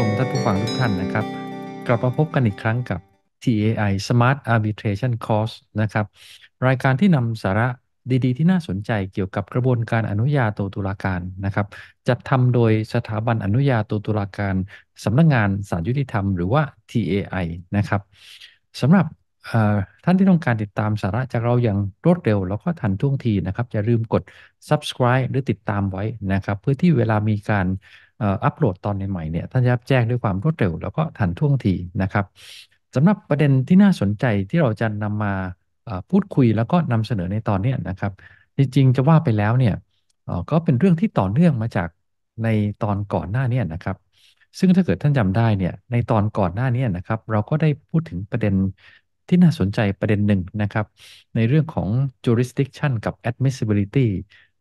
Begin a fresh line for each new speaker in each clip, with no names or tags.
ชมท่านผู้ฟังทุกท่านนะครับกลับมาพบกันอีกครั้งกับ TAI Smart Arbitration Course นะครับรายการที่นำสาระดีๆ ที่น่าสนใจเกี่ยวกับกระบวนการอนุญาโตตุลาการนะครับจัดทำโดยสถาบันอนุญาโตตุลาการสำนักงงานสารยุติธรรมหรือว่า TAI นะครับสำหรับท่านที่ต้องการติดตามสาระจากเราอย่างรวดเร็วแล้วก็ทันท่วงทีนะครับอย่าลืมกด subscribe หรือติดตามไว้นะครับเพื่อที่เวลามีการอัปโหลดตอนใหม่ๆเนี่ยท่านจะแจ้งด้วยความรวดเร็วแล้วก็ทันท่วงทีนะครับสำหรับประเด็นที่น่าสนใจที่เราจะนำมาพูดคุยแล้วก็นำเสนอในตอนนี้นะครับจริงๆจะว่าไปแล้วเนี่ยก็เป็นเรื่องที่ต่อเนื่องมาจากในตอนก่อนหน้านี้นะครับซึ่งถ้าเกิดท่านจำได้เนี่ยในตอนก่อนหน้านี้นะครับเราก็ได้พูดถึงประเด็นที่น่าสนใจประเด็นหนึ่งนะครับในเรื่องของ jurisdiction กับ admissibility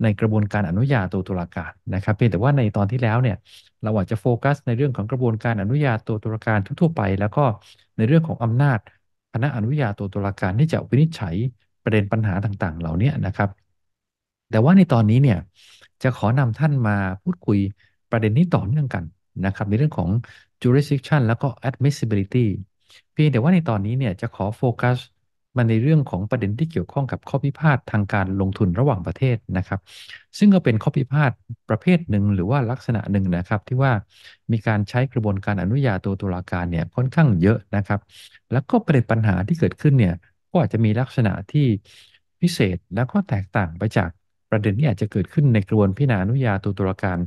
ในกระบวนการอนุญาโตตุลาการ นะครับ เพียงแต่ว่าในตอนที่แล้วเนี่ยเราอาจจะโฟกัสในเรื่องของกระบวนการอนุญาโตตุลาการทั่วๆไป แล้วก็ในเรื่องของอำนาจคณะอนุญาโตตุลาการที่จะวินิจฉัยประเด็นปัญหาต่างๆ เหล่านี้นะครับ แต่ว่าในตอนนี้เนี่ยจะขอนำท่านมาพูดคุยประเด็นนี้ต่อเนื่องกันนะครับ ในเรื่องของ jurisdiction แล้วก็ admissibility เพียงแต่ว่าในตอนนี้เนี่ยจะขอโฟกัสมันในเรื่องของประเด็นที่เกี่ยวข้องกับข้อพิพาททางการลงทุนระหว่างประเทศนะครับ ซึ่งก็เป็นข้อพิพาทประเภทหนึ่ง หรือว่าลักษณะหนึ่งนะครับ ที่ว่ามีการใช้กระบวนการอนุญาโตตุลาการเนี่ยค่อนข้างเยอะนะครับ แล้วก็ประเด็นปัญหาที่เกิดขึ้นเนี่ย ก็อาจจะมีลักษณะที่พิเศษแล้วก็แตกต่างไปจากประเด็นที่อาจจะเกิดขึ้นในกระบวนพิจารณาอนุญาโตตุลาการ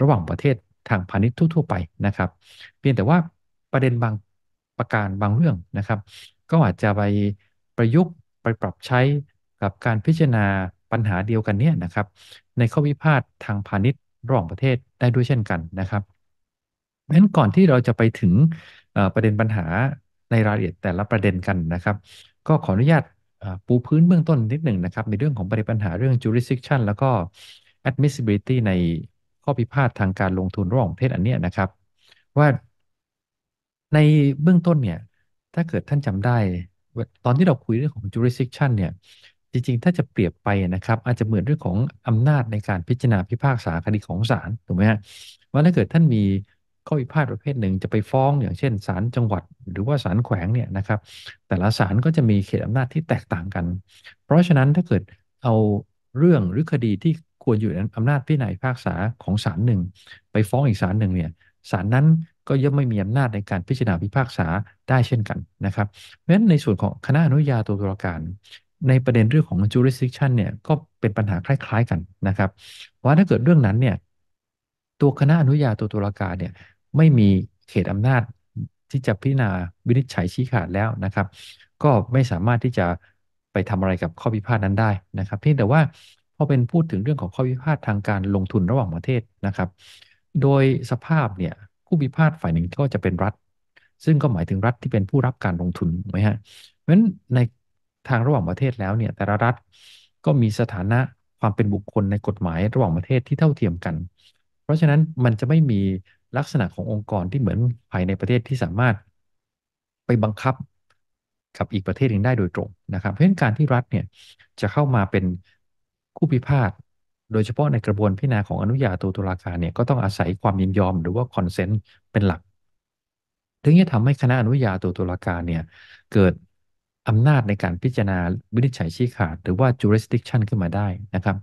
ระหว่างประเทศทางพาณิชย์ทั่วๆไปนะครับ เพียงแต่ว่าประเด็นบางประการบางเรื่องนะครับ ก็อาจจะไปประยุกต์ไปปรับใช้กับการพิจารณาปัญหาเดียวกันเนี่ยนะครับ ในข้อพิพาททางพาณิชย์ระหว่างประเทศได้ด้วยเช่นกันนะครับนั้นก่อนที่เราจะไปถึงประเด็นปัญหาในรายละเอียดแต่ละประเด็นกันนะครับ ก็ขออนุญาตปูพื้นเบื้องต้นนิดหนึ่งนะครับ ในเรื่องของประเด็นปัญหาเรื่อง jurisdiction แล้วก็ admissibility ในข้อพิพาททางการลงทุนระหว่างประเทศอันเนี้ยนะครับ ว่าในเบื้องต้นเนี่ยถ้าเกิดท่านจำได้ตอนที่เราคุยเรื่องของ jurisdiction เนี่ยจริงๆถ้าจะเปรียบไปนะครับ อาจจะเหมือนเรื่องของอำนาจในการพิจารณาพิพากษาคดีของศาลถูกไหมฮะว่าถ้าเกิดท่านมีข้อพิพาทประเภทหนึ่งจะไปฟ้องอย่างเช่นศาลจังหวัดหรือว่าศาลแขวงเนี่ยนะครับ แต่ละศาลก็จะมีเขตอำนาจที่แตกต่างกัน เพราะฉะนั้นถ้าเกิดเอาเรื่องหรือคดีที่ควรอยู่ในอำนาจพิจารณาพิพากษาของศาลหนึ่ง ไปฟ้องอีกศาลหนึ่งเนี่ยศาลนั้นก็ย่อมไม่มีอำนาจในการพิจารณาพิพากษาได้เช่นกันนะครับ เพราะฉะนั้นในส่วนของคณะอนุญาโตตุลาการ ในประเด็นเรื่องของ jurisdiction เนี่ยก็เป็นปัญหาคล้ายๆกันนะครับว่าถ้าเกิดเรื่องนั้นเนี่ย ตัวคณะอนุญาโตตุลาการเนี่ยไม่มีเขตอำนาจที่จะพิจารณาวินิจฉัยชี้ขาดแล้วนะครับ ก็ไม่สามารถที่จะไปทำอะไรกับข้อพิพาทนั้นได้นะครับ เพียงแต่ว่าพอเป็นพูดถึงเรื่องของข้อพิพาททางการลงทุนระหว่างประเทศนะครับ โดยสภาพเนี่ยผู้พิพาทฝ่ายหนึ่งก็จะเป็นรัฐ ซึ่งก็หมายถึงรัฐที่เป็นผู้รับการลงทุนไหมฮะเพราะฉะนั้นในทางระหว่างประเทศแล้วเนี่ย แต่ละรัฐก็มีสถานะความเป็นบุคคลในกฎหมายระหว่างประเทศที่เท่าเทียมกัน เพราะฉะนั้นมันจะไม่มีลักษณะขององค์กรที่เหมือนภายในประเทศที่สามารถไปบังคับกับอีกประเทศหนึ่งได้โดยตรงนะครับ เพราะฉะนั้นการที่รัฐเนี่ยจะเข้ามาเป็นคู่พิพาทโดยเฉพาะในกระบวนพิจารณาของอนุญาโตตุลาการเนี่ยก็ต้องอาศัยความยินยอมหรือว่าคอนเซนต์เป็นหลัก ถึงจะทำให้คณะอนุญาโตตุลาการเนี่ยเกิดอำนาจในการพิจารณาวินิจฉัยชี้ขาด หรือว่า jurisdiction ขึ้นมาได้นะครับ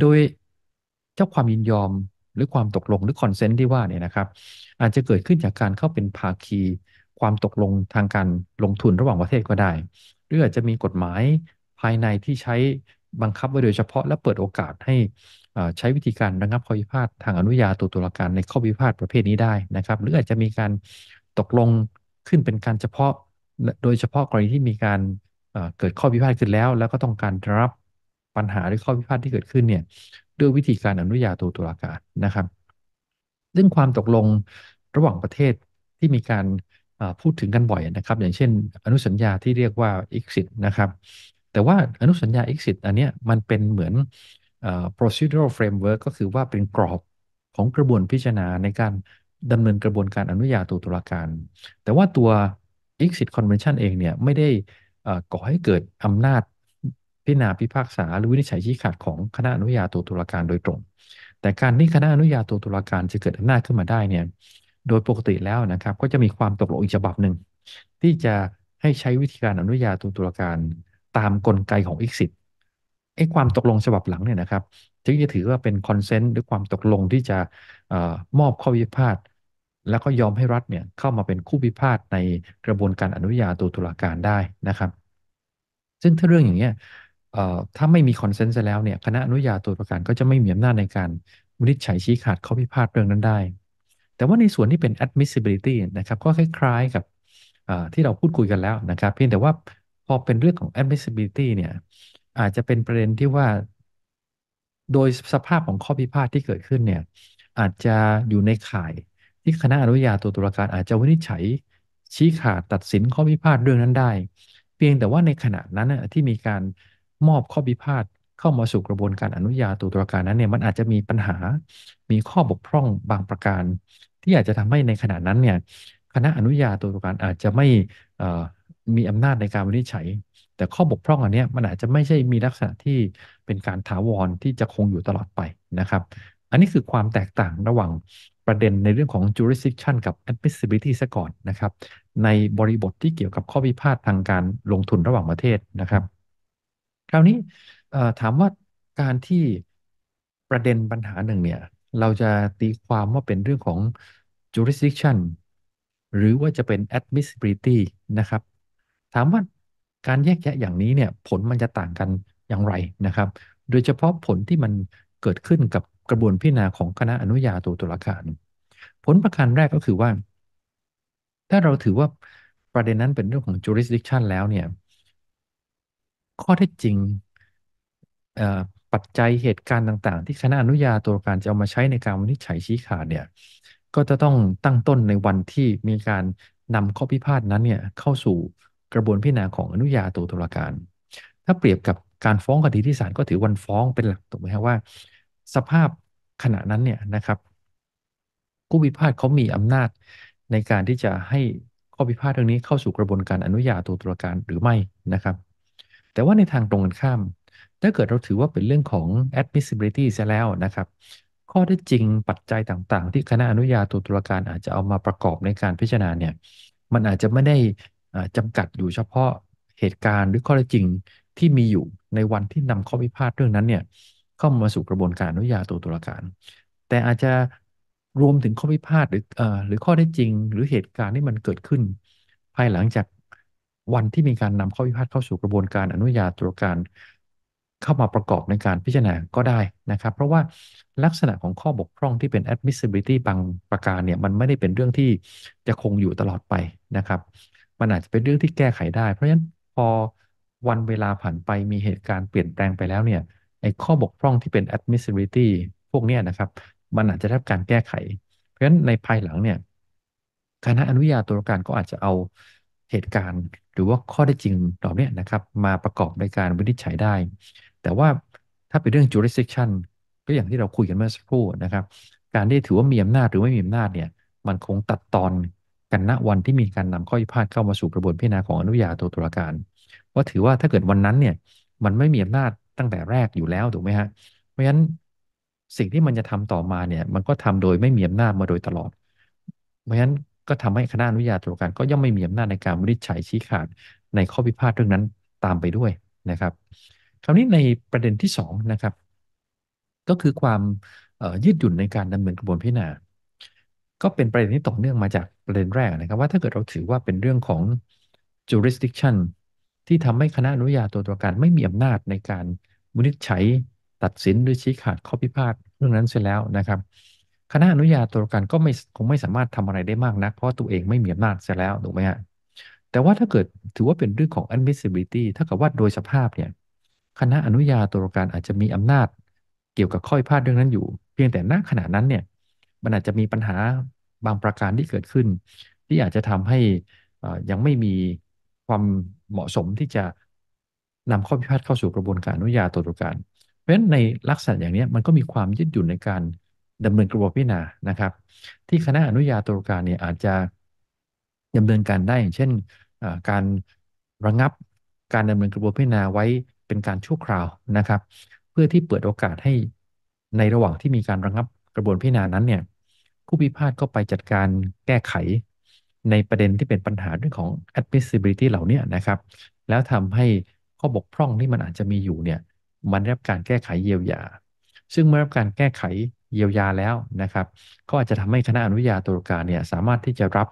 โดยเจ้าความยินยอมหรือความตกลงหรือคอนเซนต์ที่ว่าเนี่ยนะครับ อาจจะเกิดขึ้นจากการเข้าเป็นภาคี ความตกลงทางการลงทุนระหว่างประเทศก็ได้ หรืออาจจะมีกฎหมายภายในที่ใช้บังคับไว้โดยเฉพาะและเปิดโอกาสให้ใช้วิธีการระงับข้อพิพาท ทางอนุญาโตตุลาการในข้อพิพาทประเภทนี้ได้นะครับ หรืออาจจะมีการตกลงขึ้นเป็นการเฉพาะโดยเฉพาะกรณีที่มีการเกิดข้อพิพาทขึ้นแล้ว แล้วก็ต้องการรับปัญหาหรือข้อพิพาทที่เกิดขึ้นเนี่ยด้วยวิธีการอนุญาโตตุลาการนะครับ ซึ่งความตกลงระหว่างประเทศที่มีการพูดถึงกันบ่อยนะครับ อย่างเช่น อนุสัญญาที่เรียกว่าอก x ิตนะครับแต่ว่าอนุสัญญา exit อันเนี้ยมันเป็นเหมือน procedural framework ก็คือว่าเป็นกรอบของกระบวนพิจารณาในการดำเนินกระบวนการอนุญาโตตุลาการ แต่ว่าตัว exit convention เองเนี่ยไม่ได้ก่อให้เกิดอำนาจพิจารณาพิพากษาหรือวินิจฉัยชี้ขาดของคณะอนุญาโตตุลาการโดยตรง แต่การที่คณะอนุญาโตตุลาการจะเกิดอำนาจขึ้นมาได้เนี่ย โดยปกติแล้วนะครับ ก็จะมีความตกลงอีกฉบับหนึ่งที่จะให้ใช้วิธีการอนุญาโตตุลาการตามกลไกของ Exit ไอ้ความตกลงฉบับหลังเนี่ยนะครับจึงจะถือว่าเป็นคอนเซนต์หรือความตกลงที่จะออมอบข้อพิพาทแล้วก็ยอมให้รัฐเนี่ยเข้ามาเป็นคู่พิพาทในกระบวนการอนุญาโตตุลาการได้นะครับ ซึ่งถ้าเรื่องอย่างเงี้ยถ้าไม่มีคอนเซนต์แล้วเนี่ยคณะอนุญาโตตุลาการก็จะไม่มีอำนาจในการวินิจฉัยชี้ขาดข้อพิพาทเรื่องนั้นได้ แต่ว่าในส่วนที่เป็น admissibility นะครับก็คล้าย ๆกับที่เราพูดคุยกันแล้วนะครับ เพียงแต่ว่าพอเป็นเรื่องของ admissibility เนี่ยอาจจะเป็นประเด็นที่ว่าโดยสภาพของข้อพิพาทที่เกิดขึ้นเนี่ย อาจจะอยู่ในข่าย ที่คณะอนุญาโตตุลาการ อาจจะวินิจฉัยชี้ขาดตัดสินข้อพิพาทเรื่องนั้นได้ เพียงแต่ว่าในขณะนั้นที่มีการมอบข้อพิพาทเข้ามาสู่กระบวนการอนุญาโตตุลาการนั้นเนี่ยมันอาจจะมีปัญหามีข้อบกพร่องบางประการ ที่อาจจะทำให้ในขณะนั้นเนี่ยคณะอนุญาโตตุลาการอาจจะไม่มีอำนาจในการวินิจฉัย แต่ข้อบกพร่องอันนี้มันอาจจะไม่ใช่มีลักษณะที่เป็นการถาวรที่จะคงอยู่ตลอดไปนะครับ อันนี้คือความแตกต่างระหว่างประเด็นในเรื่องของ jurisdiction กับ admissibility ซะก่อนนะครับในบริบทที่เกี่ยวกับข้อพิพาททางการลงทุนระหว่างประเทศนะครับ คราวนี้ถามว่าการที่ประเด็นปัญหาหนึ่งเนี่ยเราจะตีความว่าเป็นเรื่องของ jurisdiction หรือว่าจะเป็น admissibility นะครับถามว่าการแยกแยะอย่างนี้เนี่ยผลมันจะต่างกันอย่างไรนะครับ โดยเฉพาะผลที่มันเกิดขึ้นกับกระบวนพิจารณาของคณะอนุญาโตตุลาการผลประการแรกก็คือว่า ถ้าเราถือว่าประเด็นนั้นเป็นเรื่องของ jurisdiction แล้วเนี่ยข้อเท็จจริงปัจจัยเหตุการณ์ต่างๆ ที่คณะอนุญาโตตุลาการจะเอามาใช้ในการวินิจฉัยชี้ขาดเนี่ยก็จะต้องตั้งต้นในวันที่มีการนำข้อพิพาทนั้นเนี่ยเข้าสู่กระบวนพิจารณาของอนุญาโตตุลาการ ถ้าเปรียบกับการฟ้องคดีที่ศาลก็ถือวันฟ้องเป็นหลักถูกไหมครับว่า สภาพขณะนั้นเนี่ยนะครับผู้พิพาทเขามีอำนาจในการที่จะให้ข้อพิพาทเรื่องนี้เข้าสู่กระบวนการอนุญาโตตุลาการหรือไม่นะครับ แต่ว่าในทางตรงกันข้าม ถ้าเกิดเราถือว่าเป็นเรื่องของ admissibility ซะแล้วนะครับ ข้อได้จริงปัจจัยต่างๆ ที่คณะอนุญาโตตุลาการอาจจะเอามาประกอบในการพิจารณาเนี่ยมันอาจจะไม่ได้จำกัดอยู่เฉพาะเหตุการณ์หรือข้อเท็จจริงที่มีอยู่ในวันที่นำข้อพิพาทเรื่องนั้นเนี่ยเข้ามาสู่กระบวนการอนุญาโตตุลาการ แต่อาจจะรวมถึงข้อพิพาทหรือหรือข้อเท็จจริง หรือเหตุการณ์ที่มันเกิดขึ้น ภายหลังจากวันที่มีการนำข้อพิพาทเข้าสู่กระบวนการอนุญาโตตุลาการ เข้ามาประกอบในการพิจารณาก็ได้นะครับ เพราะว่าลักษณะของข้อบกพร่องที่เป็น admissibility บางประการเนี่ยมันไม่ได้เป็นเรื่องที่จะคงอยู่ตลอดไปนะครับมันอาจจะเป็นเรื่องที่แก้ไขได้ เพราะฉะนั้น พอวันเวลาผ่านไปมีเหตุการณ์เปลี่ยนแปลงไปแล้วเนี่ยไอ้ข้อบกพร่องที่เป็น admissibility พวกนี้นะครับ มันอาจจะได้การแก้ไข เพราะฉะนั้นในภายหลังเนี่ยคณะอนุญาโตตุลาการก็อาจจะเอาเหตุการณ์หรือว่าข้อได้จริงตหลนี้นะครับมาประกอบในการวินิจฉัยได้ แต่ว่าถ้าเป็นเรื่อง jurisdiction ก็อย่างที่เราคุยกันเมื่อสักครู่นะครับการที่ถือว่ามีอำนาจหรือไม่มีอำนาจเนี่ยมันคงตัดตอนันณวันที่มีการนำข้อพิพาทเข้ามาสู่กระบวนพิจารณาของอนุญาโตตุลาการว่าถือว่าถ้าเกิดวันนั้นเนี่ยมันไม่มีอำนาจตั้งแต่แรกอยู่แล้วถูกไหมฮะเพราะฉะนั้นสิ่งที่มันจะทำต่อมาเนี่ยมันก็ทำโดยไม่มีอำนาจมาโดยตลอด เพราะฉะนั้นก็ทำให้คณะอนุญาโตตุลาการก็ย่อมไม่มีอำนาจในการวินิจฉัยชี้ขาดในข้อพิพาทเรื่องนั้นตามไปด้วยนะครับคราวนี้ในประเด็นที่2นะครับก็คือความยืดหยุ่นในการดำเนินกระบวนพิจารณาก็เป็นประเด็นที่ต่อเนื่องมาจากประเด็นแรกนะครับว่าถ้าเกิดเราถือว่าเป็นเรื่องของ jurisdiction ที่ทำให้คณะอนุญาโตตุลาการไม่มีอำนาจในการวินิจฉัยตัดสินหรือชี้ขาดข้อพิพาทเรื่องนั้นเสร็จแล้วนะครับ คณะอนุญาโตตุลาการก็ไม่คงไม่สามารถทำอะไรได้มากนักเพราะตัวเองไม่มีอำนาจเสร็จแล้วถูกไหมฮะแต่ว่าถ้าเกิดถือว่าเป็นเรื่องของ admissibility ถ้ากับว่าโดยสภาพเนี่ยคณะอนุญาโตตุลาการอาจจะมีอำนาจเกี่ยวกับข้อพิพาทเรื่องนั้นอยู่ เพียงแต่ณขณะนั้นเนี่ยมันอาจจะมีปัญหาบางประการที่เกิดขึ้น ที่อาจจะทำให้ยังไม่มีความเหมาะสมที่จะนำข้อพิพาทเข้าสู่กระบวนการอนุญาโตตุลการ เพราะฉะนั้นในลักษณะอย่างนี้มันก็มีความยืดหยุ่นในการดำเนินกระบวนพิจารณานะครับ ที่คณะอนุญาโตตุลการเนี่ยอาจจะดำเนินการได้เช่นการระงับการดำเนินกระบวนพิจารณาไว้เป็นการชั่วคราวนะครับ เพื่อที่เปิดโอกาสให้ในระหว่างที่มีการระงับกระบวนพิจารณานั้นเนี่ยผู้พิพาทก็ไปจัดการแก้ไขในประเด็นที่เป็นปัญหาเรื่องของ admissibility เหล่านี้นะครับ แล้วทำให้ข้อบกพร่องที่มันอาจจะมีอยู่เนี่ยมันได้รับการแก้ไขเยียวยา ซึ่งเมื่อรับการแก้ไขเยียวยาแล้วนะครับ ก็อาจจะทำให้คณะอนุญาตตุลาการเนี่ยสามารถที่จะรับ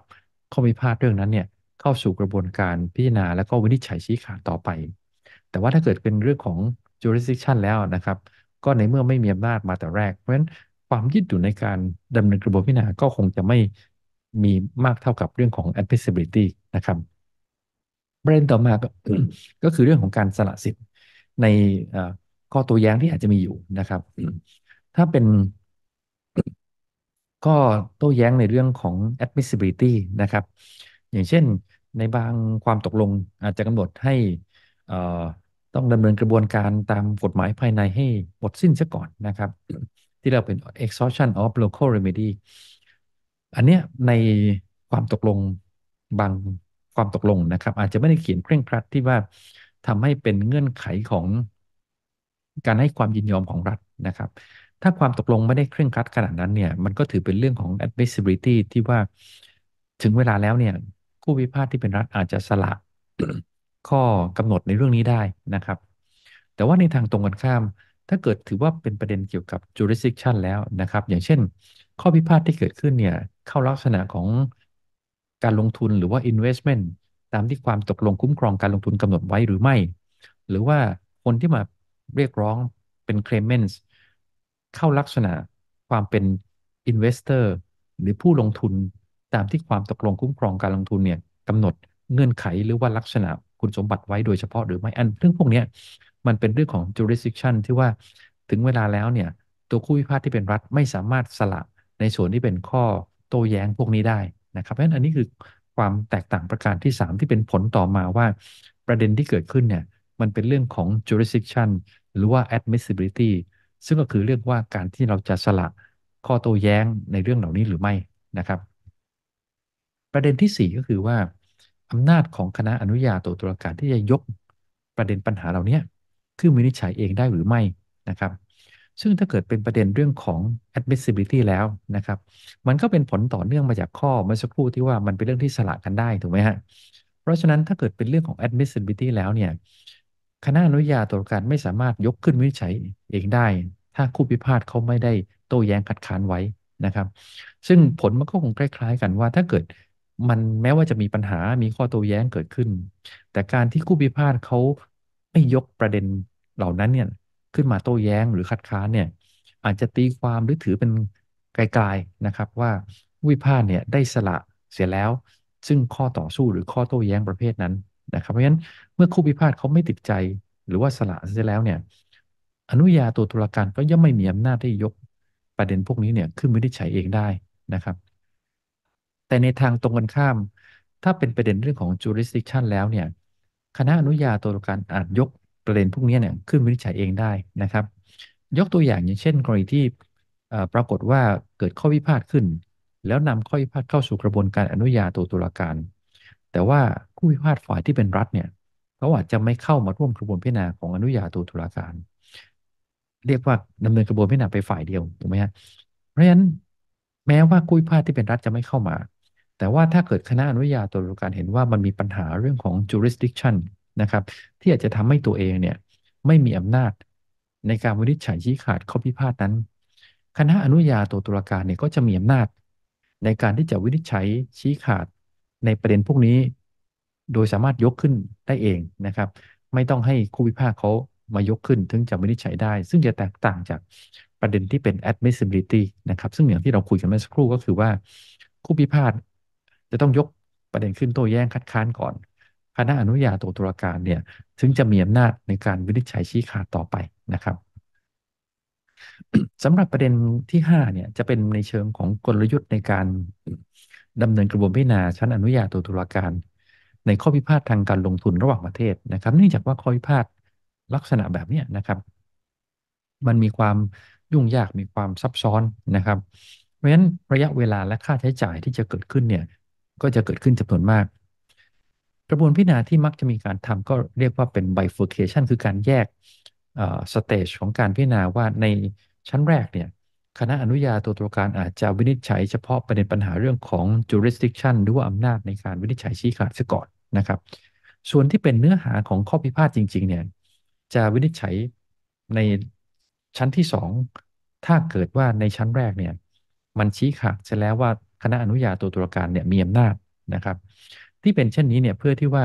ข้อพิพาทเรื่องนั้นเนี่ยเข้าสู่กระบวนการพิจารณาแล้วก็วินิจฉัยชี้ขาดต่อไป แต่ว่าถ้าเกิดเป็นเรื่องของ jurisdiction แล้วนะครับก็ในเมื่อไม่มีอำนาจมาแต่แรกเพราะฉะนั้นความยืดหยุ่นในการดำเนินกระบวนพิจารณาก็คงจะไม่มีมากเท่ากับเรื่องของ admissibility นะครับประเด็นต่อมา ก็คือเรื่องของการสละสิทธิ์ในข้อตัวแย้งที่อาจจะมีอยู่นะครับ ถ้าเป็น ก็โต้แย้งในเรื่องของ admissibility นะครับ อย่างเช่นในบางความตกลงอาจจะกำหนดให้ต้องดำเนินกระบวนการตามกฎหมายภายในให้หมดสิ้นซะก่อนนะครับที่เราเป็น exhaustion of local remedy อันเนี้ยในความตกลงบางความตกลงนะครับ อาจจะไม่ได้เขียนเคร่งครัดที่ว่าทำให้เป็นเงื่อนไขของการให้ความยินยอมของรัฐนะครับ ถ้าความตกลงไม่ได้เคร่งครัด ขนาดนั้นเนี่ยมันก็ถือเป็นเรื่องของ admissibility ที่ว่าถึงเวลาแล้วเนี่ยคู่พิพาทที่เป็นรัฐอาจจะสละ ข้อกำหนดในเรื่องนี้ได้นะครับ แต่ว่าในทางตรงกันข้ามถ้าเกิดถือว่าเป็นประเด็นเกี่ยวกับ jurisdiction แล้วนะครับ อย่างเช่น ข้อพิพาทที่เกิดขึ้นเนี่ยเข้าลักษณะของการลงทุนหรือว่า investment ตามที่ความตกลงคุ้มครองการลงทุนกำหนดไว้หรือไม่ หรือว่าคนที่มาเรียกร้องเป็น claimants เข้าลักษณะความเป็น investor หรือผู้ลงทุนตามที่ความตกลงคุ้มครองการลงทุนเนี่ยกำหนดเงื่อนไขหรือว่าลักษณะคุณสมบัติไว้โดยเฉพาะหรือไม่อันเรื่องพวกนี้มันเป็นเรื่องของ jurisdiction ที่ว่าถึงเวลาแล้วเนี่ยตัวคู่พิพาทที่เป็นรัฐไม่สามารถสละในส่วนที่เป็นข้อโต้แย้งพวกนี้ได้นะครับ เพราะฉะนั้นอันนี้คือความแตกต่างประการที่ 3 ที่เป็นผลต่อมาว่า ประเด็นที่เกิดขึ้นเนี่ยมันเป็นเรื่องของ jurisdiction หรือว่า admissibility ซึ่งก็คือเรื่องว่าการที่เราจะสละข้อโต้แย้งในเรื่องเหล่านี้หรือไม่นะครับ ประเด็นที่4ก็คือว่าอำนาจของคณะอนุญาโตตุลาการที่จะยกประเด็นปัญหาเหล่านี้ขึ้นวินิจฉัยเองได้หรือไม่นะครับ ซึ่งถ้าเกิดเป็นประเด็นเรื่องของ admissibility แล้วนะครับ มันก็เป็นผลต่อเนื่องมาจากข้อเมื่อสักครู่ที่ว่ามันเป็นเรื่องที่สละกันได้ถูกไหมฮะเพราะฉะนั้นถ้าเกิดเป็นเรื่องของ admissibility แล้วเนี่ยคณะอนุญาโตุลาการไม่สามารถยกขึ้นวินิจฉัยเองได้ ถ้าคู่พิพาทเขาไม่ได้โต้แย้งคัดค้านไว้นะครับ ซึ่งผลมันก็คงคล้ายๆกันว่าถ้าเกิดมันแม้ว่าจะมีปัญหามีข้อโต้แย้งเกิดขึ้น แต่การที่คู่พิพาทเขาไม่ยกประเด็นเหล่านั้นเนี่ยขึ้นมาโต้แย้งหรือคัดค้านเนี่ยอาจจะตีความหรือถือเป็นไกลๆนะครับว่าวิพากษ์เนี่ยได้สละเสียแล้ว ซึ่งข้อต่อสู้หรือข้อโต้แย้งประเภทนั้นนะครับเพราะฉะนั้นเมื่อคู่พิพาทเขาไม่ติดใจหรือว่าสละเสียแล้วเนี่ยอนุญาตัวตุลาการก็ย่อมไม่มีอำนาจได้ยกประเด็นพวกนี้เนี่ยขึ้นมาไิ้ฉัยเองได้นะครับ แต่ในทางตรงกันข้าม ถ้าเป็นประเด็นเรื่องของ jurisdiction แล้วเนี่ยคณะอนุญาตตุลาการอาจยกประเด็นพวกนี้เนี่ยขึ้นวินิจฉัยเองได้นะครับ ยกตัวอย่างอย่างเช่น กรณีที่ปรากฏว่าเกิดข้อพิพาทขึ้น แล้วนำข้อพิพาทเข้าสู่กระบวนการอนุญาโตตุลาการ แต่ว่าผู้พิพาทฝ่ายที่เป็นรัฐเนี่ยเขาอาจจะไม่เข้ามาร่วมกระบวนพิจารณาของอนุญาโตตุลาการ เรียกว่าดำเนินกระบวนพิจารณาไปฝ่ายเดียวถูกไหมฮะเพราะฉะนั้นแม้ว่าผู้พิพาทที่เป็นรัฐจะไม่เข้ามา แต่ว่าถ้าเกิดคณะอนุญาโตตุลาการเห็นว่ามันมีปัญหาเรื่องของ jurisdiction นะครับที่อาจจะทำให้ตัวเองเนี่ยไม่มีอำนาจในการวินิจฉัยชี้ขาดข้อพิพาทนั้นคณะอนุญาโตตุลาการเนี่ยก็จะมีอำนาจในการที่จะวินิจฉัยชี้ขาดในประเด็นพวกนี้ โดยสามารถยกขึ้นได้เองนะครับไม่ต้องให้คู่พิพาทเขามายกขึ้น ถึงจะวินิจฉัยได้ ซึ่งจะแตกต่างจากประเด็นที่เป็น admissibility นะครับซึ่งอย่างที่เราคุยกันเมื่อสักครู่ก็คือว่าคู่พิพาทจะต้องยกประเด็นขึ้นโต้แย้งคัดค้านก่อนคณะอนุญาโตตุลาการเนี่ยถึงจะมีอำนาจในการวินิจฉัยชี้ขาดต่อไปนะครับสำหรับประเด็นที่5เนี่ยจะเป็นในเชิงของกลยุทธ์ในการ ดำเนินกระบวนพิจารณาชั้นอนุญาโตตุลาการ ในข้อพิพาททางการลงทุนระหว่างประเทศนะครับ เนื่องจากว่าข้อพิพาทลักษณะแบบนี้นะครับ มันมีความยุ่งยากมีความซับซ้อนนะครับเพราะฉะนั้นระยะเวลาและค่าใช้จ่ายที่จะเกิดขึ้นเนี่ยก็จะเกิดขึ้นจำนวนมากกระบวนพิจารณาที่มักจะมีการทำก็เรียกว่าเป็น bifurcation คือการแยกสเตจของการพิจารณาว่าในชั้นแรกเนี่ยคณะอนุญาโตตุลาการอาจจะวินิจฉัย เฉพาะประเด็นปัญหาเรื่องของ jurisdiction หรือว่าอำนาจในการวินิจฉัยชี้ขาดซะก่อนนะครับ ส่วนที่เป็นเนื้อหาของข้อพิพาทจริง ๆ เนี่ยจะวินิจฉัยในชั้นที่ 2 ถ้าเกิดว่าในชั้นแรกเนี่ยมันชี้ขาดเสร็จแล้วว่าคณะอนุญาโตตุลาการเนี่ยมีอำนาจนะครับที่เป็นเช่นนี้เนี่ยเพื่อที่ว่า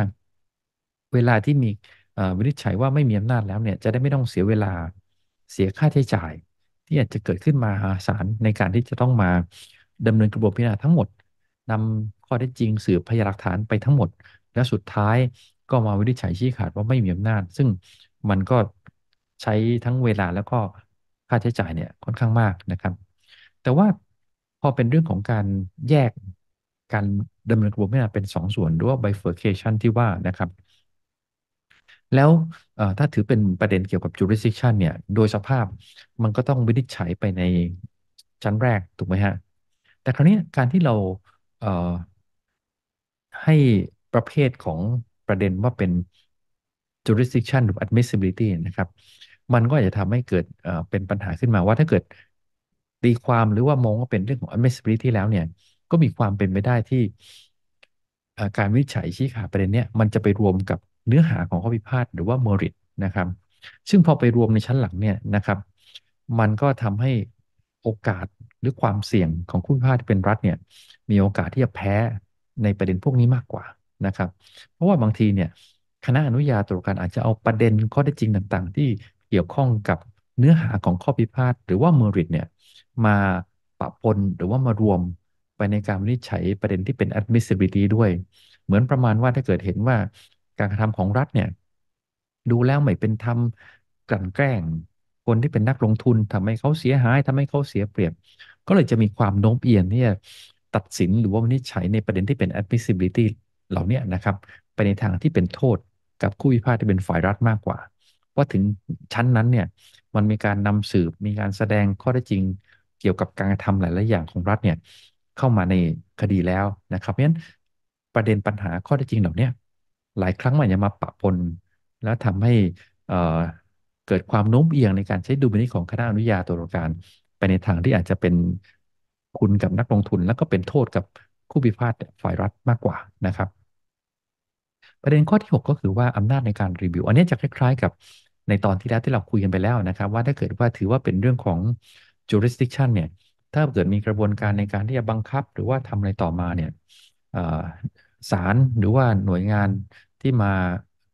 เวลาที่มีวินิจฉัยว่าไม่มีอำนาจแล้วเนี่ย จะได้ไม่ต้องเสียเวลาเสียค่าใช้จ่าย ที่อาจจะเกิดขึ้นมาหาศาลในการที่จะต้องมาดำเนินกระบวนพิจารณาทั้งหมด นำข้อได้จริงสืบพยานหลักฐานไปทั้งหมด แล้วสุดท้ายก็มาวินิจฉัยชี้ขาดว่าไม่มีอำนาจซึ่งมันก็ใช้ทั้งเวลาแล้วก็ค่าใช้จ่ายเนี่ยค่อนข้างมากนะครับ แต่ว่าพอเป็นเรื่องของการแยกการดำเนินกระบวนการเป็น 2 ส่วนด้วย bifurcation ที่ว่านะครับ แล้วถ้าถือเป็นประเด็นเกี่ยวกับ jurisdiction เนี่ย โดยสภาพมันก็ต้องวินิจฉัยไปในชั้นแรกถูกไหมฮะ แต่คราวนี้การที่เราให้ประเภทของประเด็นว่าเป็น jurisdiction หรือ admissibility นะครับ มันก็อาจจะทำให้เกิดเป็นปัญหาขึ้นมาว่าถ้าเกิดตีความหรือว่ามองว่าเป็นเรื่องของ admissibility แล้วเนี่ยก็มีความเป็นไปได้ที่ การวิจัยชี้ขาดประเด็นเนี้ยมันจะไปรวมกับเนื้อหาของข้อพิพาทหรือว่าเมริต นะครับ ซึ่งพอไปรวมในชั้นหลังเนี่ยนะครับ มันก็ทำให้โอกาสหรือความเสี่ยงของคู่พิพาทที่เป็นรัฐเนี่ยมีโอกาสที่จะแพ้ในประเด็นพวกนี้มากกว่านะครับ เพราะว่าบางทีเนี่ย คณะอนุญาตตุลาการอาจจะเอาประเด็นข้อได้จจริงต่าง ๆ ที่เกี่ยวข้องกับเนื้อหาของข้อพิพาทหรือว่าเมริตเนี่ยมาปะปนหรือว่ามารวมไปในการวินิจฉัยประเด็นที่เป็น admissibility ด้วย เหมือนประมาณว่าถ้าเกิดเห็นว่าการกระทำของรัฐเนี่ย ดูแล้วไม่เป็นธรรมกลั่นแกล้ง คนที่เป็นนักลงทุน ทำให้เขาเสียหาย ทำให้เขาเสียเปรียบ ก็เลยจะมีความโน้มเอียงที่จะตัดสินหรือว่าวินิจฉัยในประเด็นที่เป็น admissibility เหล่านี้นะครับ ไปในทางที่เป็นโทษกับคู่พิพาทที่เป็นฝ่ายรัฐมากกว่าว่าถึงชั้นนั้นเนี่ยมันมีการนำสืบมีการแสดงข้อได้จริง เกี่ยวกับการกระทำหลาย ๆ อย่างของรัฐเนี่ยเข้ามาในคดีแล้วนะครับเพราะฉะนั้นประเด็นปัญหาข้อเท็จจริงเหล่านี้หลายครั้งมันจะมาปะปนแล้วทำให้เกิดความโน้มเอียงในการใช้ดุลพินิจของคณะอนุญาโตตุลาการ ไปในทางที่อาจจะเป็นคุณกับนักลงทุน แล้วก็เป็นโทษกับคู่พิพาทฝ่ายรัฐมากกว่านะครับ ประเด็นข้อที่ 6 ก็คือว่าอำนาจในการรีวิวอันนี้จะคล้ายๆ กับในตอนที่แล้วที่เราคุยกันไปแล้วนะครับ ว่าถ้าเกิดว่าถือว่าเป็นเรื่องของ jurisdiction เนี่ยถ้าเกิดมีกระบวนการในการที่จะบังคับหรือว่าทำอะไรต่อมาเนี่ยศาลหรือว่าหน่วยงานที่มา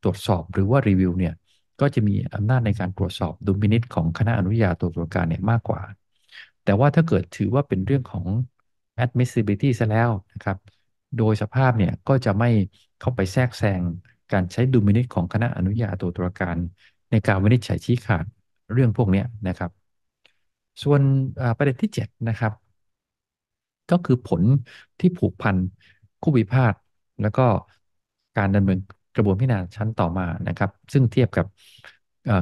ตรวจสอบหรือว่ารีวิวเนี่ยก็จะมีอำนาจในการตรวจสอบดุลพินิษของคณะอนุญาโตตุลาการเนี่ยมากกว่า แต่ว่าถ้าเกิดถือว่าเป็นเรื่องของ admissibility ซะแล้วนะครับ โดยสภาพเนี่ยก็จะไม่เข้าไปแทรกแซงการใช้ดุลพินิษของคณะอนุญาโตตุลาการ ในการวินิจฉัยชี้ขาดเรื่องพวกนี้นะครับส่วนประเด็นที่ 7 นะครับ ก็คือผลที่ผูกพันคู่พิพาทแล้วก็การดำเนินกระบวนพิจารณาชั้นต่อมานะครับ ซึ่งเทียบกับ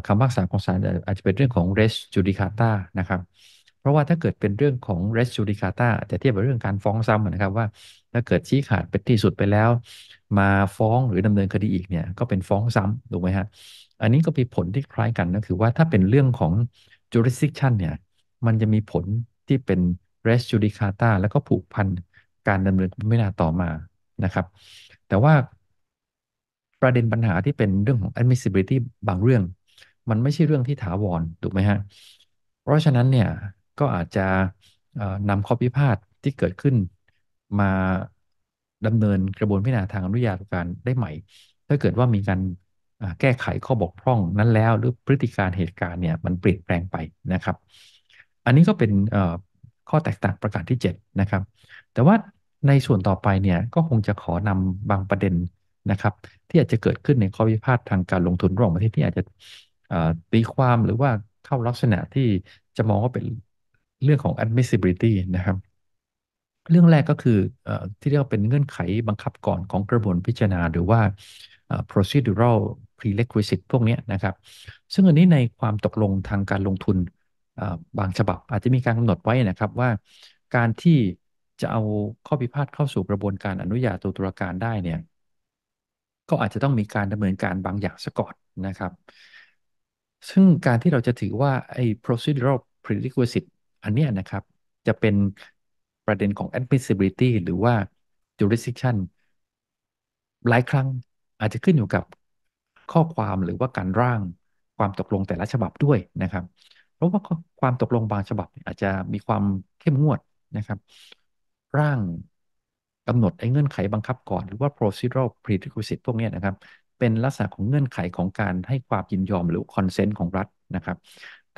คำพัากษาของศาลอาจจะเป็นเรื่องของ res judicata นะครับเพราะว่าถ้าเกิดเป็นเรื่องของ res judicata จะเทียบกับเรื่องการฟ้องซ้ำนะครับว่าถ้าเกิดชี้ขาดเป็นที่สุดไปแล้วมาฟ้องหรือดำเนินคดีอีกเนี่ยก็เป็นฟ้องซ้ำถูกไหมฮะอันนี้ก็มีผลที่คล้ายกันก็คือว่าถ้าเป็นเรื่องของ jurisdiction เนี่ยมันจะมีผลที่เป็น res judicata แล้วก็ผูกพันการดำเนินพิจาาต่อมานะครับ แต่ว่าประเด็นปัญหาที่เป็นเรื่องของ admissibility บางเรื่อง มันไม่ใช่เรื่องที่ถาวร ถูกไหมฮะ เพราะฉะนั้นเนี่ยก็อาจจะนำข้อพิพาทที่เกิดขึ้นมาดำเนินกระบวนพิจารณาทางอนุญาตการได้ใหม่ ถ้าเกิดว่ามีการแก้ไขข้อบกพร่องนั้นแล้วหรือพฤติการเหตุการณ์เนี่ย มันเปลี่ยนแปลงไปนะครับอันนี้ก็เป็นข้อแตกต่างประการที่ 7 นะครับ แต่ว่าในส่วนต่อไปเนี่ยก็คงจะขอนำบางประเด็นนะครับ ที่อาจจะเกิดขึ้นในข้อพิพาททางการลงทุนระหว่างประเทศที่อาจจะตีความหรือว่าเข้าลักษณะที่จะมองว่าเป็นเรื่องของ admissibility นะครับ เรื่องแรกก็คืออที่เรียกว่าเป็นเงื่อนไขบังคับก่อนของกระบวนพิจารณา หรือว่า procedural prerequisite พวกนี้นะครับ ซึ่งอันนี้ในความตกลงทางการลงทุนบางฉบับอาจจะมีการกำหนดไว้นะครับว่าการที่จะเอาข้อพิพาทเข้าสู่กระบวนการอนุญาโตตุลาการได้เนี่ย ก็อาจจะต้องมีการดำเนินการบางอย่างซะก่อนนะครับ ซึ่งการที่เราจะถือว่าไอ้ procedural prerequisite อันเนี้ยนะครับจะเป็นประเด็นของ admissibility หรือว่า jurisdiction หลายครั้งอาจจะขึ้นอยู่กับข้อความหรือว่าการร่างความตกลงแต่ละฉบับด้วยนะครับราะว่าความตกลงบางฉบับอาจจะมีความเข้มงวดนะครับ ร่างกำหนดไอ้เงื่อนไขบังคับก่อน หรือว่า procedural prerequisite พวกนี้นะครับเป็นลักษณะของเงื่อนไขของการให้ความยินยอมหรือ consent ของรัฐนะครับ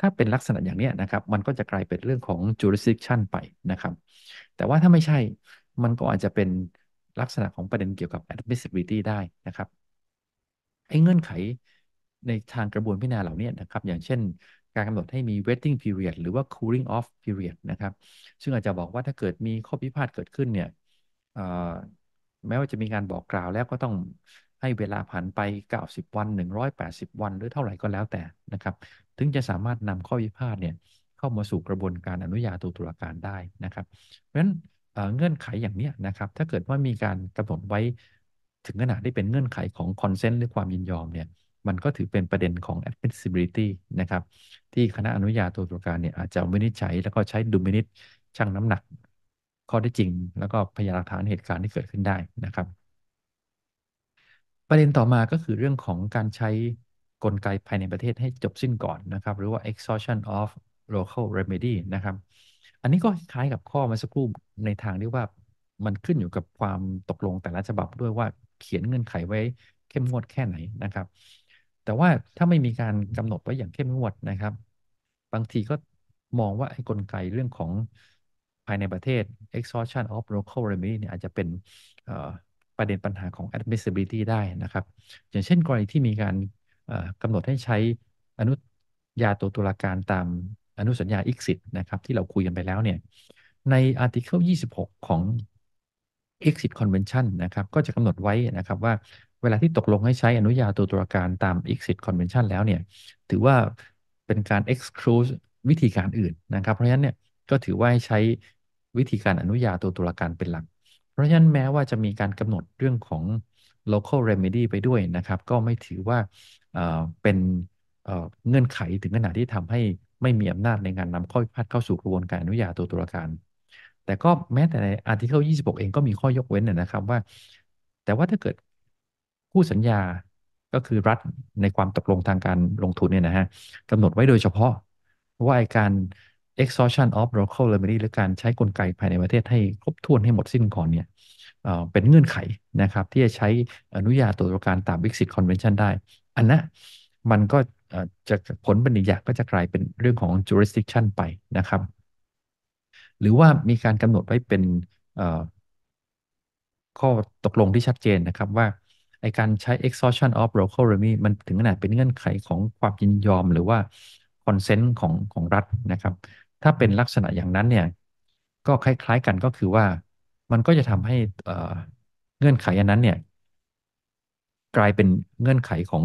ถ้าเป็นลักษณะอย่างนี้นะครับ มันก็จะกลายเป็นเรื่องของ jurisdiction ไปนะครับ แต่ว่าถ้าไม่ใช่มันก็อาจจะเป็นลักษณะของประเด็นเกี่ยวกับ admissibility ได้นะครับไอ้เงื่อนไขในทางกระบวนพิจารณาเหล่านี้นะครับ อย่างเช่นการกำหนดให้มี waiting period หรือว่า cooling off period นะครับ ซึ่งอาจจะบอกว่าถ้าเกิดมีข้อพิพาทเกิดขึ้นเนี่ยแม้ว่าจะมีการบอกกล่าวแล้วก็ต้องให้เวลาผ่านไป 90 วัน 180 วัน หรือเท่าไหร่ก็แล้วแต่นะครับ ถึงจะสามารถนำข้อพิพาทเนี่ยเข้ามาสู่กระบวนการอนุญาโตตุลาการได้นะครับ เพราะฉะนั้นเงื่อนไขอย่างนี้นะครับ ถ้าเกิดว่ามีการกำหนดไว้ ถึงขนาดที่เป็นเงื่อนไขของคอนเซนต์หรือความยินยอมเนี่ยมันก็ถือเป็นประเด็นของ admissibility นะครับ ที่คณะอนุญาโตตุลาการเนี่ยอาจจะวินิจฉัยแล้วก็ใช้ดุลมินิตชั่งน้ำหนักข้อได้จริง แล้วก็พยานหลักฐานเหตุการณ์ที่เกิดขึ้นได้นะครับ ประเด็นต่อมาก็คือเรื่องของการใช้กลไกภายในประเทศให้จบสิ้นก่อนนะครับ หรือว่า exhaustion of local remedy นะครับ อันนี้ก็คล้ายกับข้อมาสักครู่ในทางที่ว่ามันขึ้นอยู่กับความตกลงแต่ละฉบับด้วยว่าเขียนเงื่อนไขไว้เข้มงวดแค่ไหนนะครับแต่ว่าถ้าไม่มีการกำหนดไว้อย่างเข้มงวดนะครับ บางทีก็มองว่าไอ้กลไกเรื่องของภายในประเทศ exhaustion of local remedy เนี่ยอาจจะเป็นประเด็นปัญหาของ admissibility ได้นะครับ อย่างเช่นกรณีที่มีการกำหนดให้ใช้อนุญาโตตุลาการตามอนุสัญญาอิกซิตนะครับ ที่เราคุยกันไปแล้วเนี่ยใน Article 26 ของ Exit Convention นะครับก็จะกำหนดไว้นะครับว่าเวลาที่ตกลงให้ใช้อนุญาโตตุลาการตาม Exit Convention แล้วเนี่ยถือว่าเป็นการ exclude วิธีการอื่นนะครับเพราะฉะนั้นเนี่ยก็ถือว่าใช้วิธีการอนุญาโตตุลาการเป็นหลักเพราะฉะนั้นแม้ว่าจะมีการกำหนดเรื่องของ local remedy ไปด้วยนะครับ ก็ไม่ถือว่าเป็นเงื่อนไขถึงขนาดที่ทำให้ไม่มีอำนาจในการนำข้อพิพาทเข้าสู่กระบวนการอนุญาโตตุลาการ แต่ก็แม้แต่ใน Article 26 เองก็มีข้อยกเว้นนะครับว่า แต่ว่าถ้าเกิดคู่สัญญาก็คือรัฐในความตกลงทางการลงทุนเนี่ยนะฮะกำหนดไว้โดยเฉพาะว่าการ exhaustion of local remedy หรือการใช้กลไกภายในประเทศให้ครบถ้วนให้หมดสิ้นก่อนเนี่ยเป็นเงื่อนไขนะครับ ที่จะใช้อนุญาโตตุลาการตามวิกฤต t คอนเวนชั o ได้ อันนั้นมันก็จะผลเป็นอีกอย่างก็จะกลายเป็นเรื่องของ jurisdiction ไปนะครับ หรือว่ามีการกำหนดไว้เป็นข้อตกลงที่ชัดเจนนะครับว่าไอการใช้ exhaustion of local remedy มันถึงขนาดเป็นเงื่อนไขของความยินยอมหรือว่า consent ของของรัฐนะครับ ถ้าเป็นลักษณะอย่างนั้นเนี่ย ก็คล้ายๆกันก็คือว่า มันก็จะทำให้เงื่อนไขอันนั้นเนี่ยกลายเป็นเงื่อนไขของ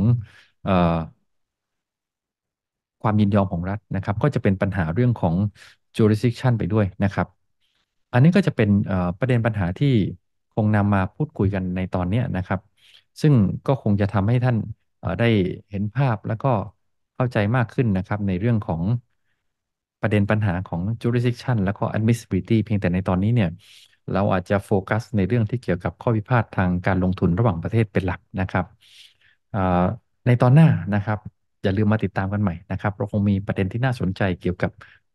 ความยินยอมของรัฐนะครับ ก็จะเป็นปัญหาเรื่องของ jurisdiction ไปด้วยนะครับ อันนี้ก็จะเป็นประเด็นปัญหาที่คงนำมาพูดคุยกันในตอนนี้นะครับซึ่งก็คงจะทำให้ท่านได้เห็นภาพแล้วก็เข้าใจมากขึ้นนะครับ ในเรื่องของประเด็นปัญหาของ jurisdiction แล้วก็ admissibility เพียงแต่ในตอนนี้เนี่ยเราอาจจะโฟกัสในเรื่องที่เกี่ยวกับข้อพิพาททางการลงทุนระหว่างประเทศเป็นหลักนะครับ ในตอนหน้านะครับ อย่าลืมมาติดตามกันใหม่นะครับเราคงมีประเด็นที่น่าสนใจเกี่ยวกับ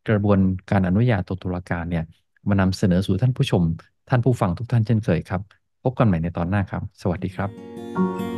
กระบวนการอนุญาโตตุลาการเนี่ยมานำเสนอสู่ท่านผู้ชม ท่านผู้ฟังทุกท่านเช่นเคยครับพบกันใหม่ในตอนหน้าครับ สวัสดีครับ thank you